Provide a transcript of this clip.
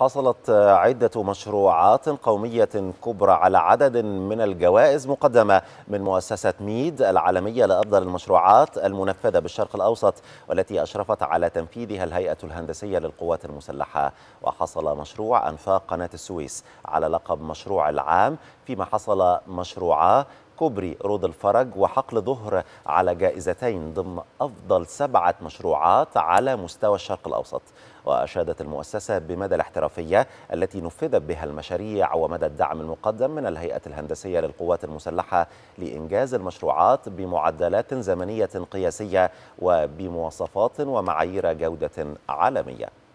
حصلت عدة مشروعات قومية كبرى على عدد من الجوائز مقدمة من مؤسسة ميد العالمية لأفضل المشروعات المنفذة بالشرق الأوسط والتي أشرفت على تنفيذها الهيئة الهندسية للقوات المسلحة وحصل مشروع أنفاق قناة السويس على لقب مشروع العام فيما حصل مشروعا كوبري رود الفرج وحقل ظهر على جائزتين ضمن أفضل سبعة مشروعات على مستوى الشرق الأوسط وأشادت المؤسسة بمدى الاحترافية التي نفذت بها المشاريع ومدى الدعم المقدم من الهيئة الهندسية للقوات المسلحة لإنجاز المشروعات بمعدلات زمنية قياسية وبمواصفات ومعايير جودة عالمية